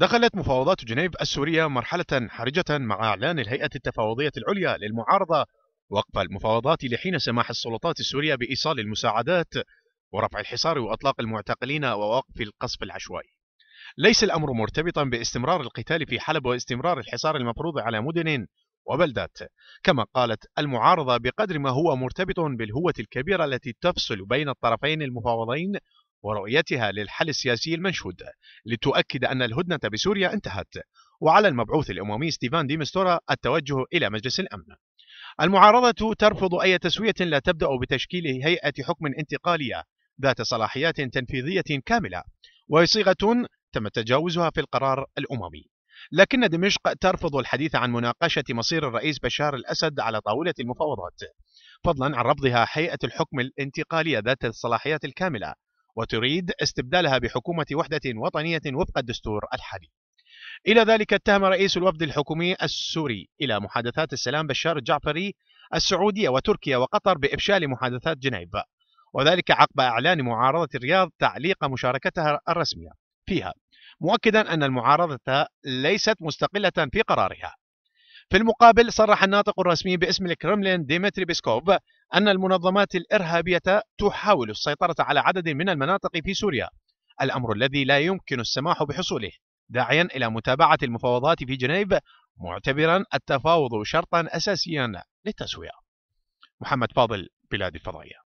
دخلت مفاوضات جنيف السورية مرحلة حرجة مع إعلان الهيئة التفاوضية العليا للمعارضة وقف المفاوضات لحين سماح السلطات السورية بإيصال المساعدات ورفع الحصار وأطلاق المعتقلين ووقف القصف العشوائي ليس الأمر مرتبطا باستمرار القتال في حلب واستمرار الحصار المفروض على مدن وبلدات كما قالت المعارضة بقدر ما هو مرتبط بالهوة الكبيرة التي تفصل بين الطرفين المفاوضين ورؤيتها للحل السياسي المنشود لتؤكد أن الهدنة بسوريا انتهت وعلى المبعوث الأممي ستيفان ديمستورا التوجه إلى مجلس الأمن المعارضة ترفض أي تسوية لا تبدأ بتشكيل هيئة حكم انتقالية ذات صلاحيات تنفيذية كاملة وهي صيغة تم تجاوزها في القرار الأممي لكن دمشق ترفض الحديث عن مناقشة مصير الرئيس بشار الأسد على طاولة المفاوضات فضلا عن رفضها هيئة الحكم الانتقالية ذات الصلاحيات الكاملة وتريد استبدالها بحكومة وحدة وطنية وفق الدستور الحالي إلى ذلك اتهم رئيس الوفد الحكومي السوري إلى محادثات السلام بشار الجعفري السعودية وتركيا وقطر بإفشال محادثات جنيف وذلك عقب إعلان معارضة الرياض تعليق مشاركتها الرسمية فيها مؤكدا أن المعارضة ليست مستقلة في قرارها في المقابل صرح الناطق الرسمي باسم الكرملين ديمتري بيسكوف أن المنظمات الإرهابية تحاول السيطرة على عدد من المناطق في سوريا الأمر الذي لا يمكن السماح بحصوله داعيا إلى متابعة المفاوضات في جنيف معتبرا التفاوض شرطا أساسيا للتسوية محمد فاضل بلاد الفضائية